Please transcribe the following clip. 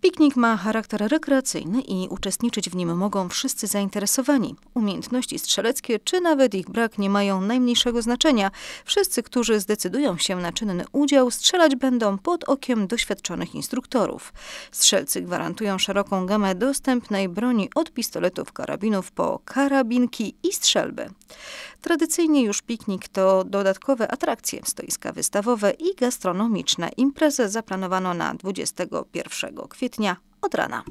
Piknik ma charakter rekreacyjny i uczestniczyć w nim mogą wszyscy zainteresowani. Umiejętności strzeleckie czy nawet ich brak nie mają najmniejszego znaczenia. Wszyscy, którzy zdecydują się na czynny udział, strzelać będą pod okiem doświadczonych instruktorów. Strzelcy gwarantują szeroką gamę dostępnej broni od pistoletów, karabinów po karabinki i strzelby. Tradycyjnie już piknik to dodatkowe atrakcje, stoiska wystawowe i gastronomiczne. Imprezę zaplanowano na 21 kwietnia od rana.